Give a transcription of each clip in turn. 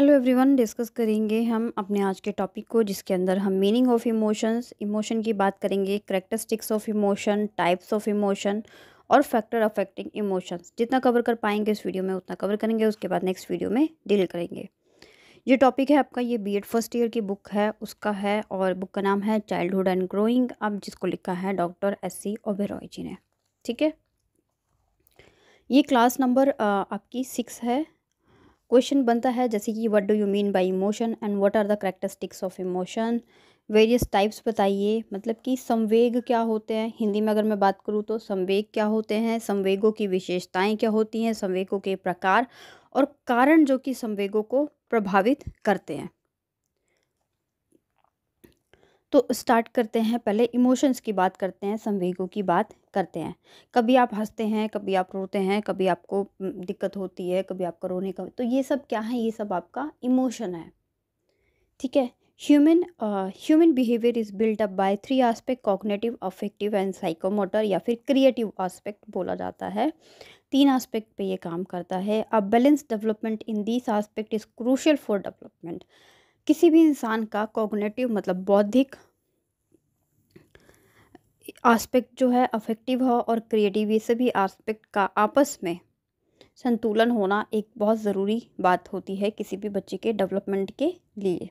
hello everyone discuss करेंगे हम अपने आज के टॉपिक को जिसके अंदर हम मीनिंग ऑफ इमोशंस इमोशन की बात करेंगे characteristics of emotion types of emotion और फैक्टर अफेक्टिंग इमोशंस जितना कवर कर पाएंगे इस वीडियो में उतना कवर करेंगे उसके बाद नेक्स्ट वीडियो में डील करेंगे ये टॉपिक है आपका ये बी फर्स्ट ईयर की बुक है उसका है और बुक का नाम है चाइल्डहुड एंड ग्रोइंग अब जिसको लिखा है doctor S C Oberoi ji ने ठीक है ये क्लास नंबर आपकी सिक्स है क्वेश्चन बनता है जैसे कि what do you mean by emotion and what are the characteristics of emotion various types बताइए मतलब कि संवेग क्या होते हैं हिंदी में अगर मैं बात करूँ तो संवेग क्या होते हैं संवेगों की विशेषताएँ क्या होती हैं संवेगों के प्रकार और कारण जो कि संवेगों को प्रभावित करते हैं तो स्टार्ट करते हैं पहले इमोशंस की बात करते हैं संवेगों की बात करते हैं कभी आप हंसते हैं कभी आप रोते हैं कभी आपको दिक्कत होती है कभी आपका रोने का तो ये सब क्या है ये सब आपका इमोशन है ठीक है human human behaviour is built up by three aspect cognitive affective and psychomotor या फिर क्रिएटिव आस्पेक्ट बोला जाता है तीन आस्पेक्ट पे ये काम करता है a balance development in this aspect is crucial for development किसी भी इंसान का कॉग्नेटिव मतलब बौद्धिक आस्पेक्ट जो है अफेक्टिव हो और क्रिएटिव ये सभी आस्पेक्ट का आपस में संतुलन होना एक बहुत ज़रूरी बात होती है किसी भी बच्चे के डेवलपमेंट के लिए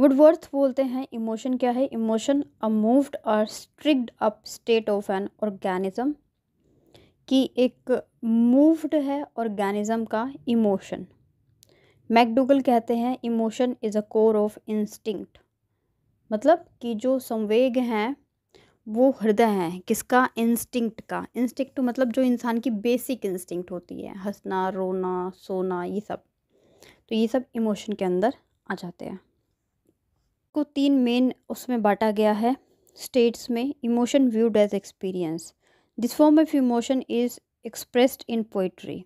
वुडवर्थ बोलते हैं इमोशन क्या है इमोशन अ मूव्ड और stirred up state of an organism की एक मूव्ड है ऑर्गेनिज्म का इमोशन मैकडूगल कहते हैं emotion is a core of instinct मतलब कि जो संवेग हैं वो हृदय हैं किसका इंस्टिंक्ट का इंस्टिंक्ट तो मतलब जो इंसान की बेसिक इंस्टिंक्ट होती है हंसना रोना सोना ये सब तो ये सब इमोशन के अंदर आ जाते हैं को तीन मेन उसमें बांटा गया है स्टेट्स में emotion viewed as experience this form of emotion is expressed in poetry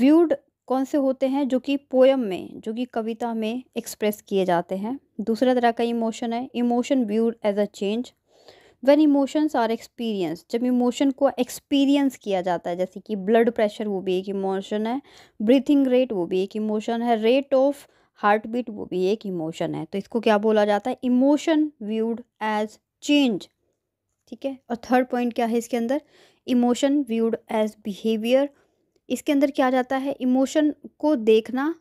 viewed कौन से होते हैं जो कि पोयम में जो कि कविता में एक्सप्रेस किए जाते हैं दूसरा तरह का इमोशन है emotion viewed as a change when emotions are experience जब इमोशन को एक्सपीरियंस किया जाता है जैसे कि ब्लड प्रेशर वो भी एक इमोशन है ब्रीथिंग रेट वो भी एक इमोशन है रेट ऑफ हार्ट बीट वो भी एक इमोशन है तो इसको क्या बोला जाता है इमोशन व्यूड एज चेंज ठीक है और थर्ड पॉइंट क्या है इसके अंदर इमोशन व्यूड एज बिहेवियर इसके अंदर क्या जाता है इमोशन को देखना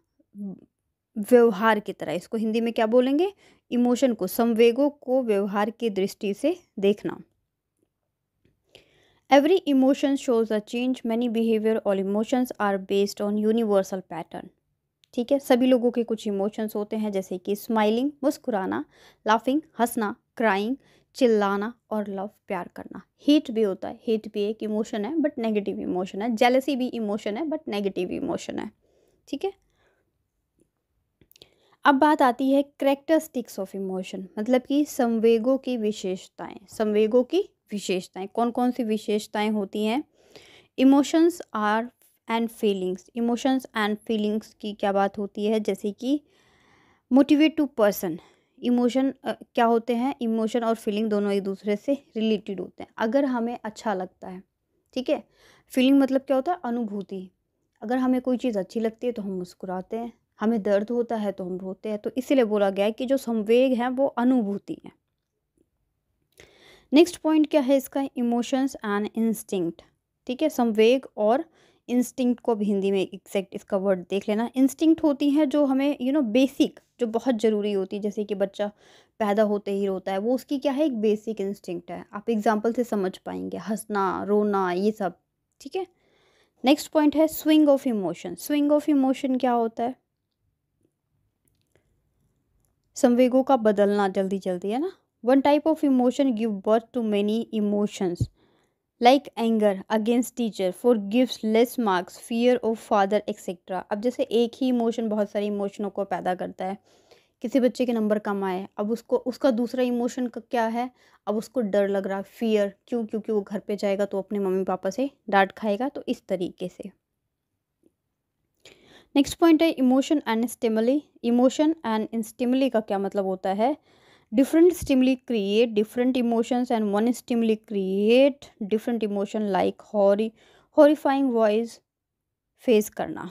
व्यवहार की तरह इसको हिंदी में क्या बोलेंगे इमोशन को संवेगों को व्यवहार की दृष्टि से देखना every emotion shows a change many behaviour और emotions are based on universal pattern ठीक है सभी लोगों के कुछ इमोशंस होते हैं जैसे कि स्माइलिंग मुस्कुराना लाफिंग हंसना क्राइंग चिल्लाना और लव प्यार करना हेट भी होता है हेट भी एक इमोशन है बट नेगेटिव इमोशन है जेलसी भी इमोशन है बट नेगेटिव इमोशन है ठीक है अब बात आती है करेक्टरिस्टिक्स ऑफ इमोशन मतलब कि संवेगों की विशेषताएं संवेगों की विशेषताएं कौन कौन सी विशेषताएं होती हैं emotions are and feelings emotions and feelings की क्या बात होती है जैसे कि मोटिवेट टू पर्सन इमोशन क्या होते हैं इमोशन और फीलिंग दोनों एक दूसरे से रिलेटेड होते हैं अगर हमें अच्छा लगता है ठीक है फीलिंग मतलब क्या होता है अनुभूति अगर हमें कोई चीज़ अच्छी लगती है तो हम मुस्कुराते हैं हमें दर्द होता है तो हम रोते हैं तो इसीलिए बोला गया है कि जो संवेग है वो अनुभूति है नेक्स्ट पॉइंट क्या है इसका इमोशंस एंड इंस्टिंक्ट ठीक है संवेग और इंस्टिंक्ट को अब हिंदी में एक्जैक्ट इसका वर्ड देख लेना इंस्टिंक्ट होती है जो हमें यू नो बेसिक जो बहुत ज़रूरी होती है जैसे कि बच्चा पैदा होते ही रोता है वो उसकी क्या है एक बेसिक इंस्टिंक्ट है आप एग्जाम्पल से समझ पाएंगे हंसना रोना ये सब ठीक है नेक्स्ट पॉइंट है swing of emotion swing of emotion क्या होता है संवेगों का बदलना जल्दी जल्दी है ना one type of emotion give birth to many emotions like anger against teacher for gives less marks fear of father etcetera अब जैसे एक ही इमोशन बहुत सारे इमोशनों को पैदा करता है किसी बच्चे के नंबर कम आए अब उसको उसका दूसरा इमोशन क्या है अब उसको डर लग रहा फियर क्यों क्योंकि वो घर पे जाएगा तो अपने मम्मी पापा से डांट खाएगा तो इस तरीके से नेक्स्ट पॉइंट है emotion and stimuli emotion and stimuli का क्या मतलब होता है different stimuli create different emotions and one stimuli create different emotion like horri horrifying voice face करना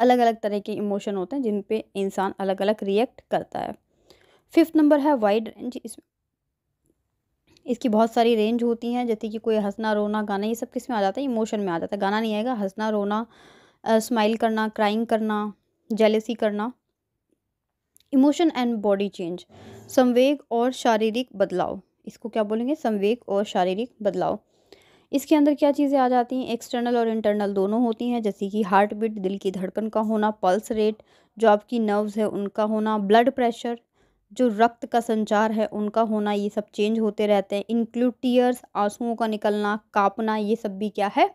अलग अलग तरह के इमोशन होते हैं जिन पे इंसान अलग अलग रिएक्ट करता है फिफ्थ नंबर है वाइड रेंज इस इसकी बहुत सारी रेंज होती हैं जैसे कि कोई हंसना रोना गाना ये सब किस में आ जाता है इमोशन में आ जाता है गाना नहीं आएगा हंसना रोना स्माइल करना क्राइंग करना जेलेसी करना इमोशन एंड बॉडी चेंज संवेग और शारीरिक बदलाव इसको क्या बोलेंगे संवेग और शारीरिक बदलाव इसके अंदर क्या चीज़ें आ जाती हैं एक्सटर्नल और इंटरनल दोनों होती हैं जैसे कि हार्ट बीट दिल की धड़कन का होना पल्स रेट जो आपकी नर्व्स है उनका होना ब्लड प्रेशर जो रक्त का संचार है उनका होना ये सब चेंज होते रहते हैं इंक्लूड टीयर्स आंसुओं का निकलना कापना ये सब भी क्या है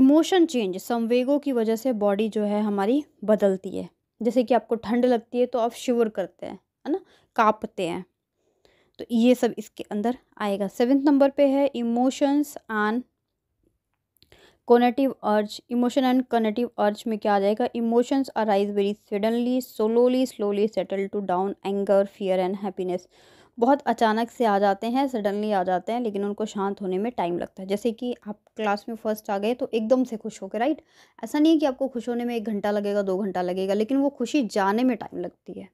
इमोशन चेंज संवेगों की वजह से बॉडी जो है हमारी बदलती है जैसे कि आपको ठंड लगती है तो आप शिवर करते हैं है ना कांपते हैं तो ये सब इसके अंदर आएगा सेवेंथ नंबर पे है emotions and conative urge emotion and conative urge में क्या आ जाएगा emotions arise very suddenly slowly slowly settle to down anger fear and happiness बहुत अचानक से आ जाते हैं सडनली आ जाते हैं लेकिन उनको शांत होने में टाइम लगता है जैसे कि आप क्लास में फर्स्ट आ गए तो एकदम से खुश हो गए राइट ऐसा नहीं है कि आपको खुश होने में एक घंटा लगेगा दो घंटा लगेगा लेकिन वो खुशी जाने में टाइम लगती है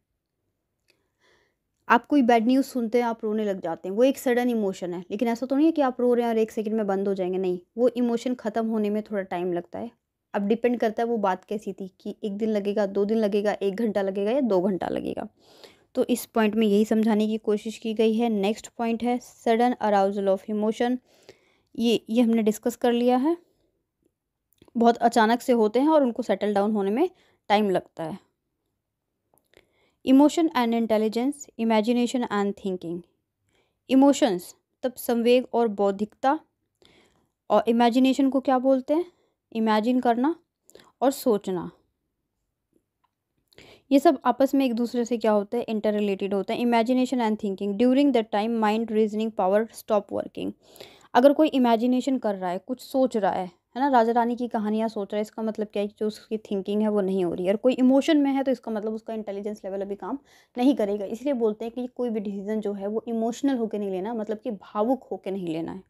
आप कोई बैड न्यूज़ सुनते हैं आप रोने लग जाते हैं वो एक सडन इमोशन है लेकिन ऐसा तो नहीं है कि आप रो रहे हैं और एक सेकंड में बंद हो जाएंगे नहीं वो इमोशन ख़त्म होने में थोड़ा टाइम लगता है अब डिपेंड करता है वो बात कैसी थी कि एक दिन लगेगा दो दिन लगेगा एक घंटा लगेगा या दो घंटा लगेगा तो इस पॉइंट में यही समझाने की कोशिश की गई है नेक्स्ट पॉइंट है सडन अराउजल ऑफ इमोशन ये ये हमने डिस्कस कर लिया है बहुत अचानक से होते हैं और उनको सेटल डाउन होने में टाइम लगता है emotion and intelligence imagination and thinking emotions तब संवेग और बौद्धिकता और इमेजिनेशन को क्या बोलते हैं इमेजिन करना और सोचना ये सब आपस में एक दूसरे से क्या होता है इंटर रिलेटेड होता है imagination and thinking during that time mind reasoning power stop working अगर कोई इमेजिनेशन कर रहा है कुछ सोच रहा है है ना राजा रानी की कहानियाँ सोच रहा है इसका मतलब क्या है कि जो उसकी थिंकिंग है वो नहीं हो रही है और कोई इमोशन में है तो इसका मतलब उसका इंटेलिजेंस लेवल अभी काम नहीं करेगा इसलिए बोलते हैं कि कोई भी डिसीजन जो है वो इमोशनल होकर नहीं लेना मतलब कि भावुक होकर नहीं लेना है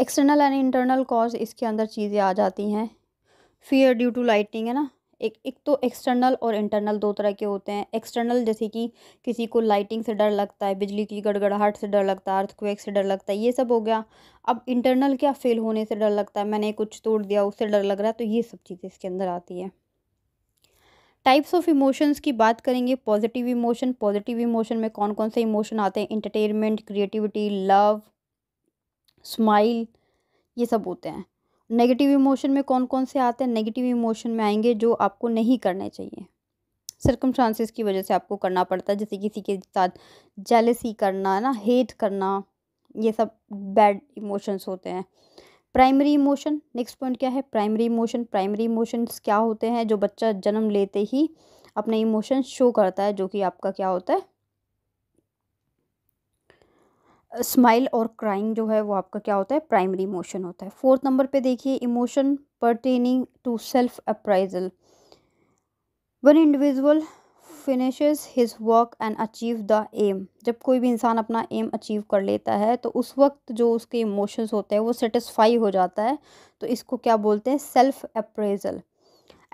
एक्सटर्नल एंड इंटरनल कॉज इसके अंदर चीज़ें आ जाती हैं फियर ड्यू टू लाइटनिंग है ना एक एक तो एक्सटर्नल और इंटरनल दो तरह के होते हैं एक्सटर्नल जैसे कि किसी को लाइटिंग से डर लगता है बिजली की गड़गड़ाहट से डर लगता है अर्थक्वेक से डर लगता है ये सब हो गया अब इंटरनल क्या फेल होने से डर लगता है मैंने कुछ तोड़ दिया उससे डर लग रहा है तो ये सब चीज़ें इसके अंदर आती है टाइप्स ऑफ इमोशंस की बात करेंगे पॉजिटिव इमोशन पॉजिटिव इमोशन में कौन कौन से इमोशन आते हैं इंटरटेनमेंट क्रिएटिविटी लव स्माइल ये सब होते हैं नेगेटिव इमोशन में कौन कौन से आते हैं नेगेटिव इमोशन में आएंगे जो आपको नहीं करने चाहिए सरकम की वजह से आपको करना पड़ता है जैसे किसी के साथ जेलसी करना ना हेट करना ये सब बैड इमोशंस होते हैं प्राइमरी इमोशन नेक्स्ट पॉइंट क्या है प्राइमरी इमोशन प्राइमरी इमोशंस क्या होते हैं जो बच्चा जन्म लेते ही अपने इमोशन शो करता है जो कि आपका क्या होता है स्माइल और क्राइंग जो है वो आपका क्या होता है प्राइमरी इमोशन होता है फोर्थ नंबर पे देखिए emotion pertaining to self appraisal one individual finishes his work and achieve the aim जब कोई भी इंसान अपना एम अचीव कर लेता है तो उस वक्त जो उसके इमोशंस होते हैं वो सेटिस्फाई हो जाता है तो इसको क्या बोलते हैं सेल्फ अप्रेजल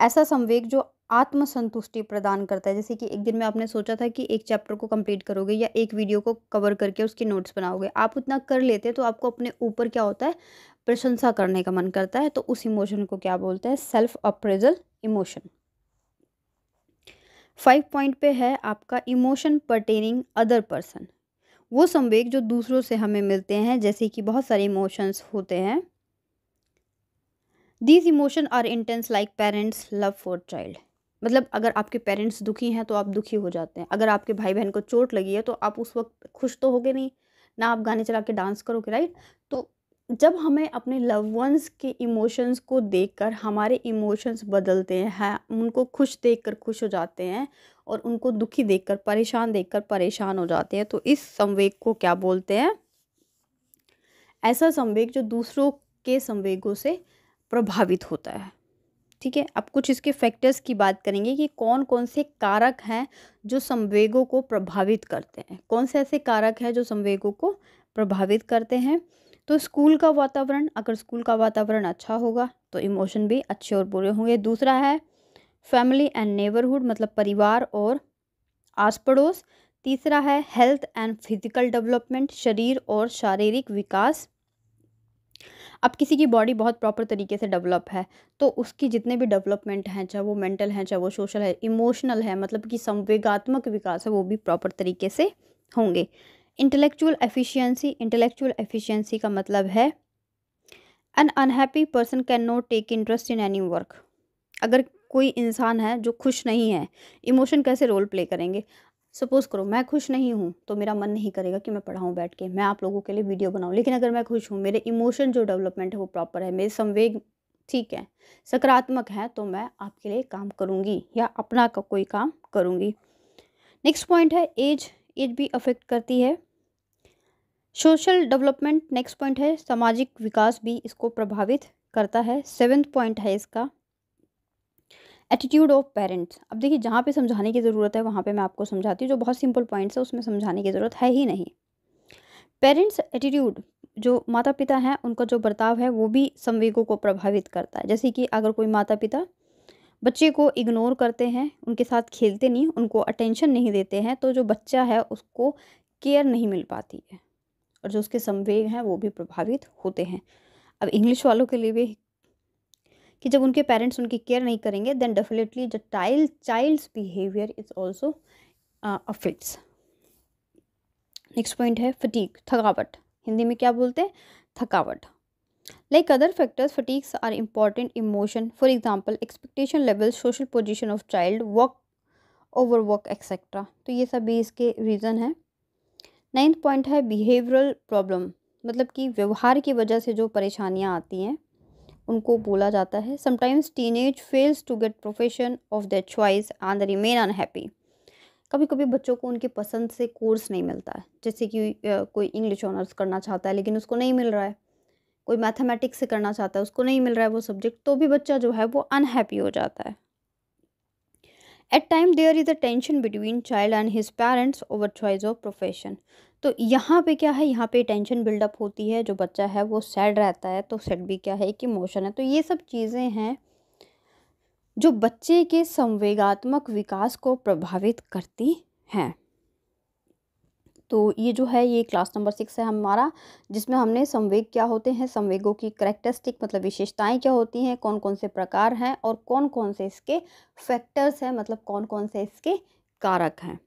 ऐसा संवेग जो आत्मसंतुष्टि प्रदान करता है जैसे कि एक दिन में आपने सोचा था कि एक चैप्टर को कंप्लीट करोगे या एक वीडियो को कवर करके उसके नोट्स बनाओगे आप उतना कर लेते हैं तो आपको अपने ऊपर क्या होता है प्रशंसा करने का मन करता है तो उस इमोशन को क्या बोलते हैं self appraisal emotion five point पे है आपका इमोशन पर्टेनिंग अदर पर्सन वो संवेग जो दूसरों से हमें मिलते हैं जैसे कि बहुत सारे इमोशंस होते हैं these emotion are intense like parents love for child मतलब अगर आपके पेरेंट्स दुखी हैं तो आप दुखी हो जाते हैं अगर आपके भाई बहन को चोट लगी है तो आप उस वक्त खुश तो होगे नहीं ना आप गाने चला के डांस करोगे राइट तो जब हमें अपने लव वंस के इमोशंस को देखकर हमारे इमोशंस बदलते हैं उनको खुश देखकर खुश हो जाते हैं और उनको दुखी देखकर परेशान देखकर परेशान हो जाते हैं तो इस संवेग को क्या बोलते हैं ऐसा संवेग जो दूसरों के संवेगों से प्रभावित होता है ठीक है अब कुछ इसके फैक्टर्स की बात करेंगे कि कौन कौन से कारक हैं जो संवेगों को प्रभावित करते हैं कौन से ऐसे कारक हैं जो संवेगों को प्रभावित करते हैं तो स्कूल का वातावरण अगर स्कूल का वातावरण अच्छा होगा तो इमोशन भी अच्छे और बुरे होंगे दूसरा है फैमिली एंड नेबरहुड मतलब परिवार और आस पड़ोस तीसरा है हेल्थ एंड फिजिकल डेवलपमेंट शरीर और शारीरिक विकास अब किसी की बॉडी बहुत प्रॉपर तरीके से डेवलप है तो उसकी जितने भी डेवलपमेंट हैं चाहे वो मेंटल हैं चाहे वो सोशल है इमोशनल है मतलब कि संवेगात्मक विकास है वो भी प्रॉपर तरीके से होंगे इंटेलेक्चुअल एफिशिएंसी इंटेलेक्चुअल एफिशिएंसी का मतलब है an unhappy person can not take interest in any work अगर कोई इंसान है जो खुश नहीं है इमोशन कैसे रोल प्ले करेंगे सपोज़ करो मैं खुश नहीं हूँ तो मेरा मन नहीं करेगा कि मैं पढ़ाऊँ बैठ के मैं आप लोगों के लिए वीडियो बनाऊँ लेकिन अगर मैं खुश हूँ मेरे इमोशन जो डेवलपमेंट है वो प्रॉपर है मेरे संवेग ठीक है सकारात्मक है तो मैं आपके लिए काम करूँगी या अपना का कोई काम करूँगी नेक्स्ट पॉइंट है एज एज भी अफेक्ट करती है सोशल डेवलपमेंट नेक्स्ट पॉइंट है सामाजिक विकास भी इसको प्रभावित करता है सेवेंथ पॉइंट है इसका एटीट्यूड ऑफ पेरेंट्स अब देखिए जहाँ पे समझाने की ज़रूरत है वहाँ पे मैं आपको समझाती हूँ जो बहुत सिंपल पॉइंट्स है उसमें समझाने की ज़रूरत है ही नहीं पेरेंट्स एटीट्यूड जो माता पिता हैं उनका जो बर्ताव है वो भी संवेगों को प्रभावित करता है जैसे कि अगर कोई माता पिता बच्चे को इग्नोर करते हैं उनके साथ खेलते नहीं उनको अटेंशन नहीं देते हैं तो जो बच्चा है उसको केयर नहीं मिल पाती है और जो उसके संवेग हैं वो भी प्रभावित होते हैं अब इंग्लिश वालों के लिए भी कि जब उनके पेरेंट्स उनकी केयर नहीं करेंगे then definitely the tiled child's behaviour is also affects next point है फटीक थकावट हिंदी में क्या बोलते हैं थकावट like other factors fatigues are important emotion for example expectation level social position of child work over work etcetera तो ये सब भी इसके रीज़न है नाइन्थ पॉइंट है बिहेवियरल प्रॉब्लम मतलब कि व्यवहार की वजह से जो परेशानियाँ आती हैं उनको बोला जाता है sometimes teenage fails to get profession of the choice and the remain unhappy कभी कभी बच्चों को उनके पसंद से कोर्स नहीं मिलता है जैसे कि कोई इंग्लिश ऑनर्स करना चाहता है लेकिन उसको नहीं मिल रहा है कोई मैथमेटिक्स से करना चाहता है उसको नहीं मिल रहा है वो सब्जेक्ट तो भी बच्चा जो है वो अनहैप्पी हो जाता है at time there is a tension between child and his parents over choice of profession तो यहाँ पे क्या है यहाँ पे टेंशन बिल्डअप होती है जो बच्चा है वो सैड रहता है तो सैड भी क्या है एक इमोशन है तो ये सब चीज़ें हैं जो बच्चे के संवेगात्मक विकास को प्रभावित करती हैं तो ये जो है ये क्लास नंबर सिक्स है हमारा जिसमें हमने संवेग क्या होते हैं संवेगों की करेक्टरिस्टिक मतलब विशेषताएं क्या होती हैं कौन कौन से प्रकार हैं और कौन कौन से इसके फैक्टर्स हैं मतलब कौन कौन से इसके कारक हैं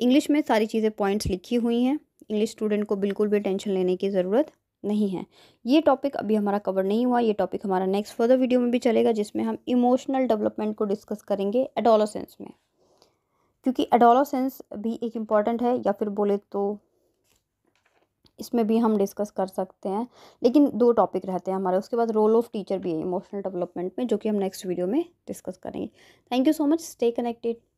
इंग्लिश में सारी चीज़ें पॉइंट्स लिखी हुई हैं इंग्लिश स्टूडेंट को बिल्कुल भी टेंशन लेने की ज़रूरत नहीं है ये टॉपिक अभी हमारा कवर नहीं हुआ ये टॉपिक हमारा नेक्स्ट फर्दर वीडियो में भी चलेगा जिसमें हम इमोशनल डेवलपमेंट को डिस्कस करेंगे एडोलोसेंस में क्योंकि एडोलोसेंस भी एक इम्पॉर्टेंट है या फिर बोले तो इसमें भी हम डिस्कस कर सकते हैं लेकिन दो टॉपिक रहते हैं हमारे उसके बाद रोल ऑफ टीचर भी है इमोशनल डेवलपमेंट में जो कि हम नेक्स्ट वीडियो में डिस्कस करेंगे thank you so much stay connected